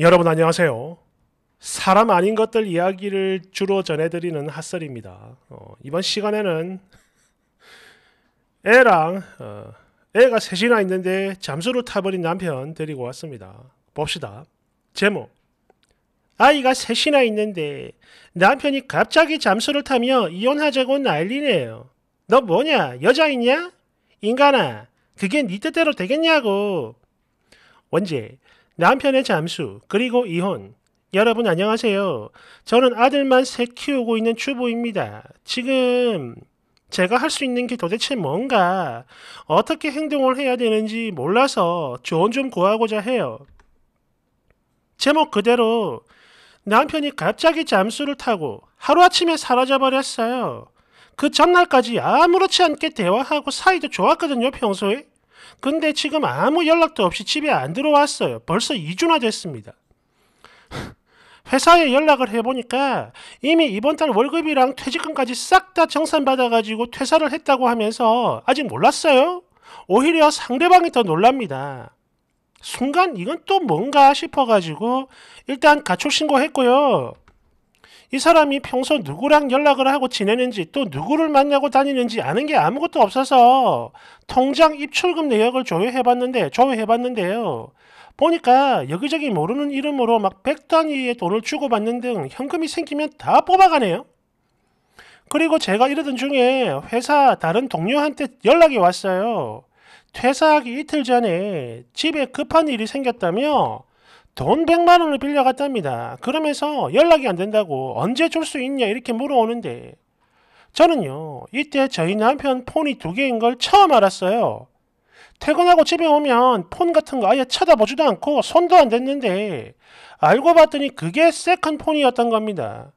여러분 안녕하세요. 사람 아닌 것들 이야기를 주로 전해드리는 핫설입니다. 어, 이번 시간에는 애랑 어, 애가 셋이나 있는데 잠수를 타버린 남편 데리고 왔습니다. 봅시다. 제목 아이가 셋이나 있는데 남편이 갑자기 잠수를 타며 이혼하자고 난리네요. 너 뭐냐? 여자 있냐? 인간아, 그게 네 뜻대로 되겠냐고. 원제, 남편의 잠수, 그리고 이혼. 여러분 안녕하세요. 저는 아들만 새 키우고 있는 주부입니다. 지금 제가 할 수 있는 게 도대체 뭔가, 어떻게 행동을 해야 되는지 몰라서 조언 좀 구하고자 해요. 제목 그대로 남편이 갑자기 잠수를 타고 하루아침에 사라져버렸어요. 그 전날까지 아무렇지 않게 대화하고 사이도 좋았거든요, 평소에. 근데 지금 아무 연락도 없이 집에 안 들어왔어요. 벌써 2주나 됐습니다. 회사에 연락을 해보니까 이미 이번 달 월급이랑 퇴직금까지 싹 다 정산받아가지고 퇴사를 했다고 하면서 아직 몰랐어요? 오히려 상대방이 더 놀랍니다. 순간 이건 또 뭔가 싶어가지고 일단 가출신고했고요. 이 사람이 평소 누구랑 연락을 하고 지내는지 또 누구를 만나고 다니는지 아는 게 아무것도 없어서 통장 입출금 내역을 조회해봤는데 조회해봤는데요. 보니까 여기저기 모르는 이름으로 막 100단위의 돈을 주고받는 등 현금이 생기면 다 뽑아가네요. 그리고 제가 이러던 중에 회사 다른 동료한테 연락이 왔어요. 퇴사하기 이틀 전에 집에 급한 일이 생겼다며 돈 100만 원을 빌려갔답니다. 그러면서 연락이 안 된다고 언제 줄 수 있냐 이렇게 물어오는데 저는요 이때 저희 남편 폰이 두 개인 걸 처음 알았어요. 퇴근하고 집에 오면 폰 같은 거 아예 쳐다보지도 않고 손도 안 댔는데 알고 봤더니 그게 세컨 폰이었던 겁니다.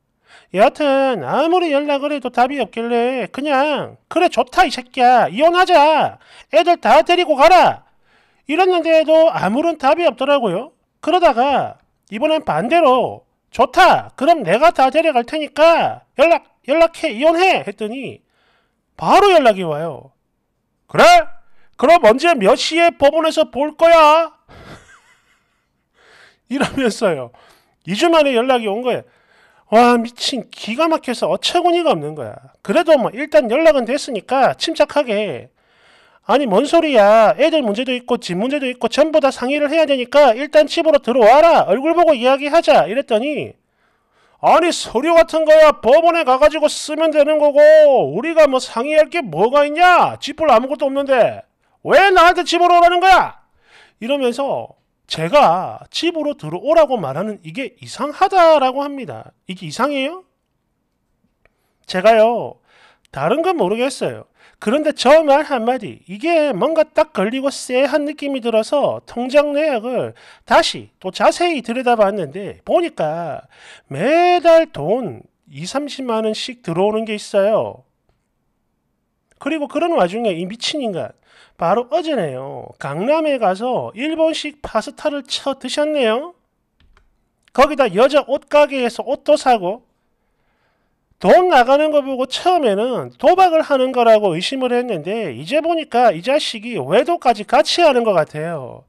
여하튼 아무리 연락을 해도 답이 없길래 그냥 그래 좋다 이 새끼야 이혼하자 애들 다 데리고 가라 이랬는데도 아무런 답이 없더라고요. 그러다가 이번엔 반대로 좋다. 그럼 내가 다 데려갈 테니까 연락 연락해 이혼해 했더니 바로 연락이 와요. 그래? 그럼 언제 몇 시에 법원에서 볼 거야? 이러면서요. 2주 만에 연락이 온 거예요. 와 미친 기가 막혀서 어처구니가 없는 거야. 그래도 뭐 일단 연락은 됐으니까 침착하게 아니 뭔 소리야 애들 문제도 있고 집 문제도 있고 전부 다 상의를 해야 되니까 일단 집으로 들어와라 얼굴 보고 이야기하자 이랬더니 아니 서류 같은 거야 법원에 가가지고 쓰면 되는 거고 우리가 뭐 상의할 게 뭐가 있냐 집 볼 아무것도 없는데 왜 나한테 집으로 오라는 거야 이러면서 제가 집으로 들어오라고 말하는 이게 이상하다라고 합니다 이게 이상해요? 제가요 다른 건 모르겠어요 그런데 저 말 한마디 이게 뭔가 딱 걸리고 쎄한 느낌이 들어서 통장 내역을 다시 또 자세히 들여다봤는데 보니까 매달 돈 2, 30만 원씩 들어오는 게 있어요. 그리고 그런 와중에 이 미친 인간 바로 어제네요. 강남에 가서 일본식 파스타를 쳐 드셨네요. 거기다 여자 옷가게에서 옷도 사고 돈 나가는 거 보고 처음에는 도박을 하는 거라고 의심을 했는데 이제 보니까 이 자식이 외도까지 같이 하는 것 같아요.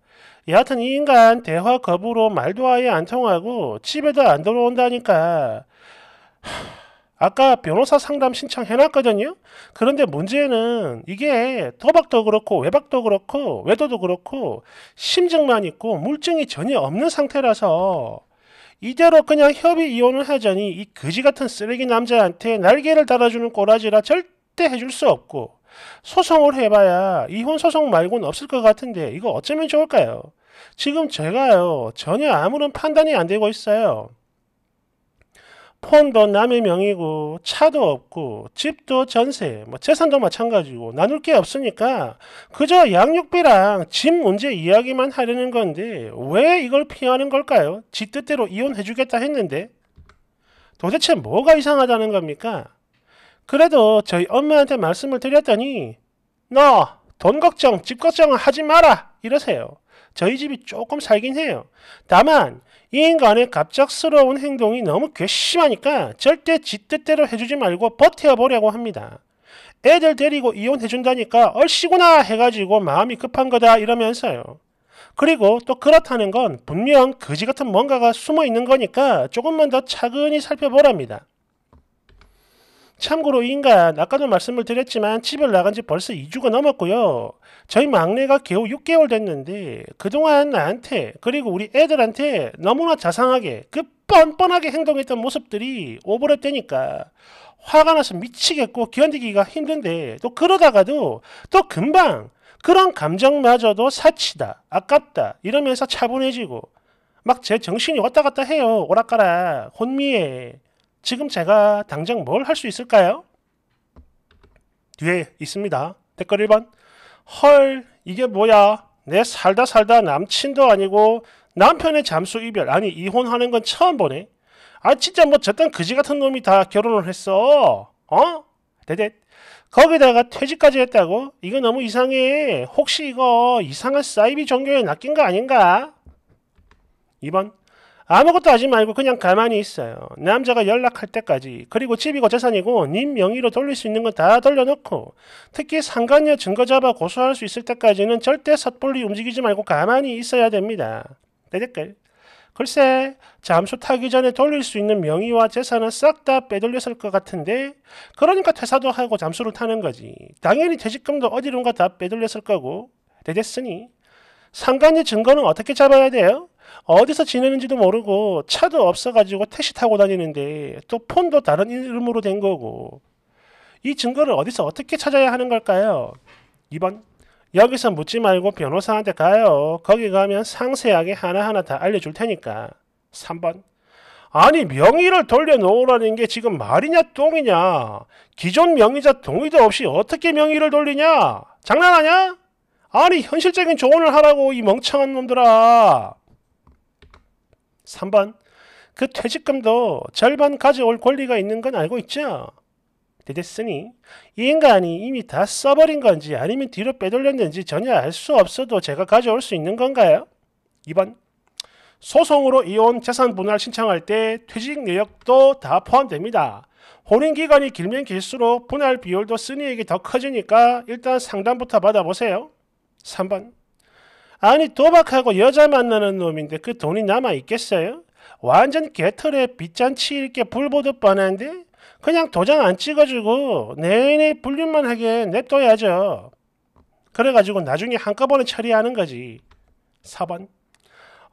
여하튼 이 인간 대화 거부로 말도 아예 안 통하고 집에도 안 들어온다니까. 아까 변호사 상담 신청해놨거든요. 그런데 문제는 이게 도박도 그렇고 외박도 그렇고 외도도 그렇고 심증만 있고 물증이 전혀 없는 상태라서 이대로 그냥 협의 이혼을 하자니 이 거지 같은 쓰레기 남자한테 날개를 달아주는 꼬라지라 절대 해줄 수 없고 소송을 해봐야 이혼 소송 말고는 없을 것 같은데 이거 어쩌면 좋을까요? 지금 제가요 전혀 아무런 판단이 안 되고 있어요. 폰도 남의 명이고 차도 없고 집도 전세 뭐 재산도 마찬가지고 나눌 게 없으니까 그저 양육비랑 집 문제 이야기만 하려는 건데 왜 이걸 피하는 걸까요? 지 뜻대로 이혼해 주겠다 했는데 도대체 뭐가 이상하다는 겁니까? 그래도 저희 엄마한테 말씀을 드렸더니 너 돈 걱정 집 걱정은 하지 마라 이러세요. 저희 집이 조금 살긴 해요. 다만 인간의 갑작스러운 행동이 너무 괘씸하니까 절대 지 뜻대로 해주지 말고 버텨보려고 합니다. 애들 데리고 이혼해준다니까 얼씨구나 해가지고 마음이 급한 거다 이러면서요. 그리고 또 그렇다는 건 분명 거지 같은 뭔가가 숨어 있는 거니까 조금만 더 차근히 살펴보랍니다. 참고로 인간 아까도 말씀을 드렸지만 집을 나간 지 벌써 2주가 넘었고요. 저희 막내가 겨우 6개월 됐는데 그동안 나한테 그리고 우리 애들한테 너무나 자상하게 그 뻔뻔하게 행동했던 모습들이 오버랩되니까 화가 나서 미치겠고 견디기가 힘든데 또 그러다가도 또 금방 그런 감정마저도 사치다, 아깝다 이러면서 차분해지고 막 제 정신이 왔다 갔다 해요. 오락가락, 혼미해. 지금 제가 당장 뭘 할 수 있을까요? 뒤에 있습니다. 댓글 1번. 헐, 이게 뭐야? 내 살다 살다 남친도 아니고 남편의 잠수 이별, 아니 이혼하는 건 처음 보네. 아 진짜 뭐 저딴 그지 같은 놈이 다 결혼을 했어. 어? 대대. 거기다가 퇴직까지 했다고? 이거 너무 이상해. 혹시 이거 이상한 사이비 종교에 낚인 거 아닌가? 2번. 아무것도 하지 말고 그냥 가만히 있어요. 남자가 연락할 때까지 그리고 집이고 재산이고 님 명의로 돌릴 수 있는 건 다 돌려놓고 특히 상관녀 증거 잡아 고소할 수 있을 때까지는 절대 섣불리 움직이지 말고 가만히 있어야 됩니다. 대댓글 글쎄 잠수 타기 전에 돌릴 수 있는 명의와 재산은 싹 다 빼돌렸을 것 같은데 그러니까 퇴사도 하고 잠수를 타는 거지. 당연히 퇴직금도 어디론가 다 빼돌렸을 거고 대댓으니상관녀 증거는 어떻게 잡아야 돼요? 어디서 지내는지도 모르고 차도 없어가지고 택시 타고 다니는데 또 폰도 다른 이름으로 된 거고 이 증거를 어디서 어떻게 찾아야 하는 걸까요? 2번 여기서 묻지 말고 변호사한테 가요. 거기 가면 상세하게 하나하나 다 알려줄 테니까. 3번 아니 명의를 돌려놓으라는 게 지금 말이냐 똥이냐 기존 명의자 동의도 없이 어떻게 명의를 돌리냐 장난하냐? 아니 현실적인 조언을 하라고 이 멍청한 놈들아 3번 그 퇴직금도 절반 가져올 권리가 있는 건 알고 있죠? 됐으니이 인간이 이미 다 써버린 건지 아니면 뒤로 빼돌렸는지 전혀 알 수 없어도 제가 가져올 수 있는 건가요? 2번 소송으로 이혼 재산 분할 신청할 때 퇴직 내역도 다 포함됩니다. 혼인 기간이 길면 길수록 분할 비율도 쓰니에게 더 커지니까 일단 상담부터 받아보세요. 3번 아니 도박하고 여자 만나는 놈인데 그 돈이 남아 있겠어요? 완전 개털에 빚잔치 이렇게 불 보듯 뻔한데 그냥 도장 안 찍어주고 내내 불륜만 하게 냅둬야죠. 그래가지고 나중에 한꺼번에 처리하는 거지. 4번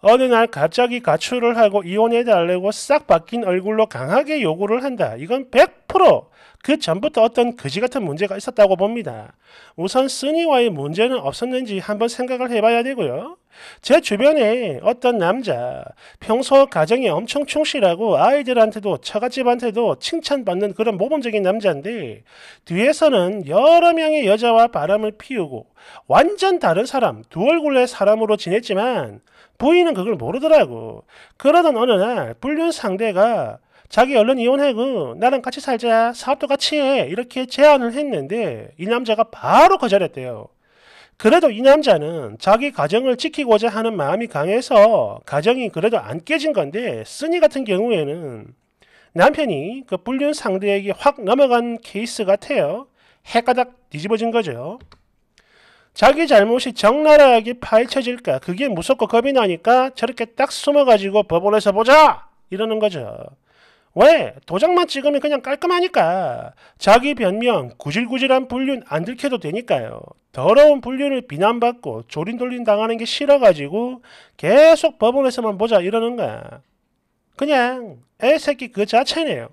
어느 날 갑자기 가출을 하고 이혼해달라고 싹 바뀐 얼굴로 강하게 요구를 한다. 이건 100%그 전부터 어떤 거지 같은 문제가 있었다고 봅니다. 우선 쓰니와의 문제는 없었는지 한번 생각을 해봐야 되고요. 제 주변에 어떤 남자, 평소 가정에 엄청 충실하고 아이들한테도 처갓집한테도 칭찬받는 그런 모범적인 남자인데 뒤에서는 여러 명의 여자와 바람을 피우고 완전 다른 사람, 두 얼굴의 사람으로 지냈지만 부인은 그걸 모르더라고. 그러던 어느 날 불륜 상대가 자기 언론 이혼 해은 나랑 같이 살자 사업도 같이 해 이렇게 제안을 했는데 이 남자가 바로 거절했대요. 그래도 이 남자는 자기 가정을 지키고자 하는 마음이 강해서 가정이 그래도 안 깨진 건데 쓰니 같은 경우에는 남편이 그 불륜 상대에게 확 넘어간 케이스 같아요. 해가닥 뒤집어진 거죠. 자기 잘못이 적나라하게 파헤쳐질까 그게 무섭고 겁이 나니까 저렇게 딱 숨어가지고 법원에서 보자 이러는 거죠. 왜? 도장만 찍으면 그냥 깔끔하니까. 자기 변명, 구질구질한 불륜 안 들켜도 되니까요. 더러운 불륜을 비난받고 조린돌린 당하는 게 싫어가지고 계속 법원에서만 보자 이러는 거야. 그냥 애새끼 그 자체네요.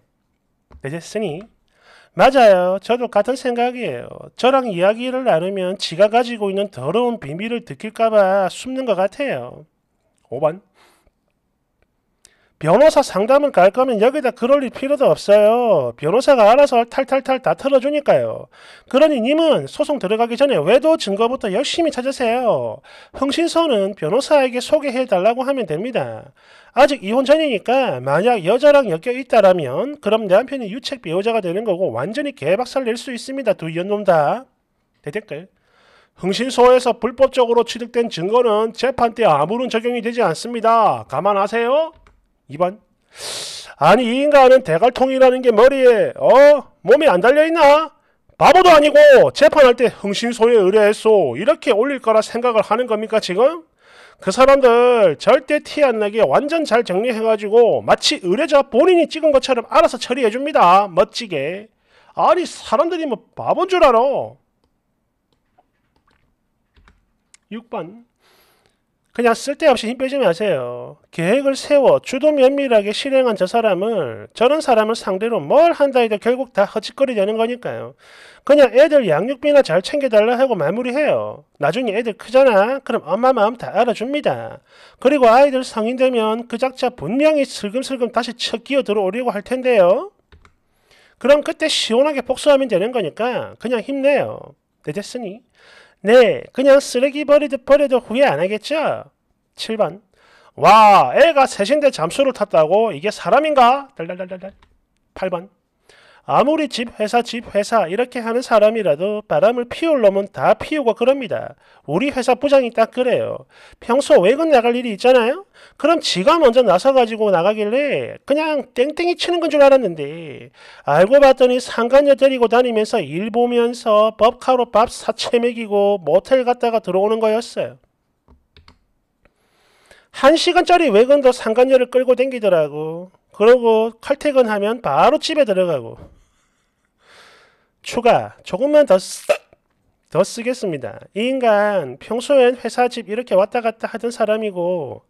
되셨으니 맞아요. 저도 같은 생각이에요. 저랑 이야기를 나누면 지가 가지고 있는 더러운 비밀을 들킬까봐 숨는 것 같아요. 5번 변호사 상담을 갈 거면 여기다 그럴릴 필요도 없어요. 변호사가 알아서 탈탈탈 다 털어주니까요. 그러니 님은 소송 들어가기 전에 외도 증거부터 열심히 찾으세요. 흥신소는 변호사에게 소개해달라고 하면 됩니다. 아직 이혼 전이니까 만약 여자랑 엮여 있다라면 그럼 내 남편이 유책 배우자가 되는 거고 완전히 개박살 낼 수 있습니다. 두 연놈 다. 대댓글. 흥신소에서 불법적으로 취득된 증거는 재판 때 아무런 적용이 되지 않습니다. 감안하세요. 2번. 아니 이 인간은 대갈통이라는 게 머리에 어 몸에 안 달려있나? 바보도 아니고 재판할 때 흥신소에 의뢰했소 이렇게 올릴 거라 생각을 하는 겁니까 지금? 그 사람들 절대 티 안 나게 완전 잘 정리해가지고 마치 의뢰자 본인이 찍은 것처럼 알아서 처리해줍니다 멋지게 아니 사람들이 뭐 바본 줄 알아 6번 그냥 쓸데없이 힘 빼지 마세요. 계획을 세워 주도 면밀하게 실행한 저 사람을 저런 사람을 상대로 뭘 한다 해도 결국 다 허짓거리되는 거니까요. 그냥 애들 양육비나 잘 챙겨달라 하고 마무리해요. 나중에 애들 크잖아? 그럼 엄마 마음 다 알아줍니다. 그리고 아이들 성인되면 그 작자 분명히 슬금슬금 다시 쳐 끼어 들어오려고 할 텐데요. 그럼 그때 시원하게 복수하면 되는 거니까 그냥 힘내요. 네, 됐으니 네, 그냥 쓰레기 버리듯 버려도 후회 안 하겠죠? 7번 와, 애가 셋인데 잠수를 탔다고? 이게 사람인가? 달달달달달 8번 아무리 집, 회사, 집, 회사 이렇게 하는 사람이라도 바람을 피울 놈은 다 피우고 그럽니다. 우리 회사 부장이 딱 그래요. 평소 외근 그 나갈 일이 있잖아요? 그럼 지가 먼저 나서가지고 나가길래 그냥 땡땡이 치는 건 줄 알았는데 알고 봤더니 상간녀 데리고 다니면서 일 보면서 법카로 밥 사채 먹이고 모텔 갔다가 들어오는 거였어요. 한 시간짜리 외근도 상간녀를 끌고 댕기더라고. 그러고 칼퇴근하면 바로 집에 들어가고. 추가 조금만 더, 쓰, 더 쓰겠습니다. 이 인간 평소엔 회사 집 이렇게 왔다 갔다 하던 사람이고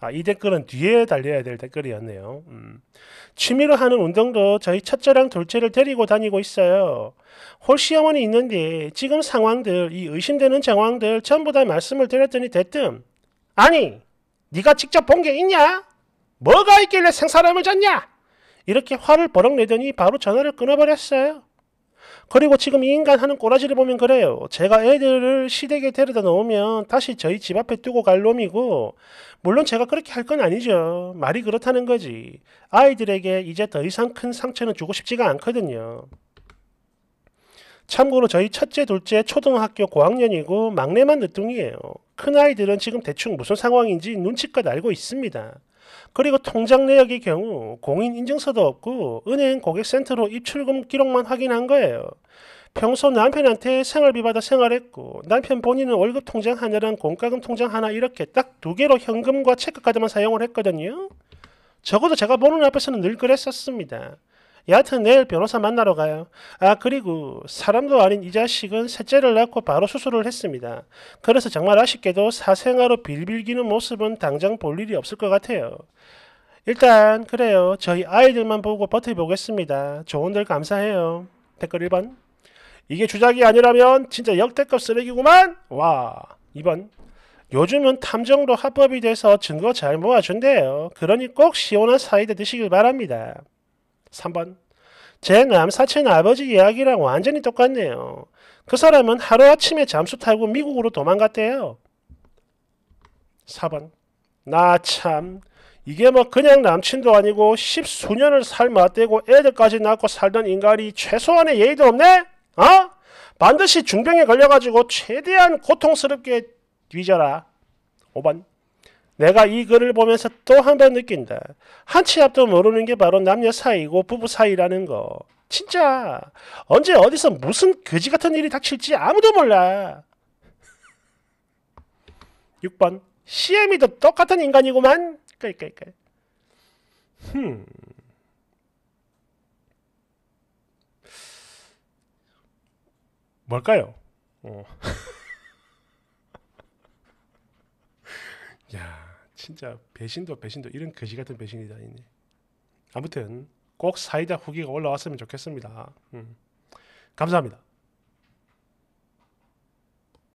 아, 이 댓글은 뒤에 달려야 될 댓글이었네요. 음. 취미로 하는 운동도 저희 첫째랑 둘째를 데리고 다니고 있어요. 홀씨 어머니 있는데 지금 상황들, 이 의심되는 정황들 전부 다 말씀을 드렸더니 대뜸 아니, 네가 직접 본 게 있냐? 뭐가 있길래 생사람을 잤냐? 이렇게 화를 버럭 내더니 바로 전화를 끊어버렸어요. 그리고 지금 인간 하는 꼬라지를 보면 그래요. 제가 애들을 시댁에 데려다 놓으면 다시 저희 집 앞에 두고 갈 놈이고, 물론 제가 그렇게 할 건 아니죠. 말이 그렇다는 거지. 아이들에게 이제 더 이상 큰 상처는 주고 싶지가 않거든요. 참고로 저희 첫째, 둘째 초등학교 고학년이고 막내만 늦둥이에요. 큰 아이들은 지금 대충 무슨 상황인지 눈치껏 알고 있습니다. 그리고 통장 내역의 경우 공인 인증서도 없고 은행 고객센터로 입출금 기록만 확인한 거예요. 평소 남편한테 생활비 받아 생활했고 남편 본인은 월급 통장 하나랑 공과금 통장 하나 이렇게 딱 두 개로 현금과 체크카드만 사용을 했거든요. 적어도 제가 보는 앞에서는 늘 그랬었습니다. 여하튼 내일 변호사 만나러 가요. 아 그리고 사람도 아닌 이 자식은 셋째를 낳고 바로 수술을 했습니다. 그래서 정말 아쉽게도 사생아로 빌빌기는 모습은 당장 볼 일이 없을 것 같아요. 일단 그래요. 저희 아이들만 보고 버텨보겠습니다. 조언들 감사해요. 댓글 1번 이게 주작이 아니라면 진짜 역대급 쓰레기구만! 와 2번 요즘은 탐정도 합법이 돼서 증거 잘 모아준대요. 그러니 꼭 시원한 사이드 드시길 바랍니다. 3번. 제 남사친 아버지 이야기랑 완전히 똑같네요. 그 사람은 하루아침에 잠수 타고 미국으로 도망갔대요. 4번. 나 참. 이게 뭐 그냥 남친도 아니고 십수년을 살맞대고 애들까지 낳고 살던 인간이 최소한의 예의도 없네? 어? 반드시 중병에 걸려가지고 최대한 고통스럽게 뒤져라. 5번. 내가 이 글을 보면서 또 한 번 느낀다. 한 치 앞도 모르는 게 바로 남녀 사이고 부부 사이라는 거. 진짜 언제 어디서 무슨 괴지 같은 일이 닥칠지 아무도 몰라. 6번 CM이도 똑같은 인간이구만. 그러니 흠. 뭘까요? 어. 야. 진짜 배신도 배신도 이런 거지 같은 배신이다 이니. 아무튼 꼭 사이다 후기가 올라왔으면 좋겠습니다. 음. 감사합니다.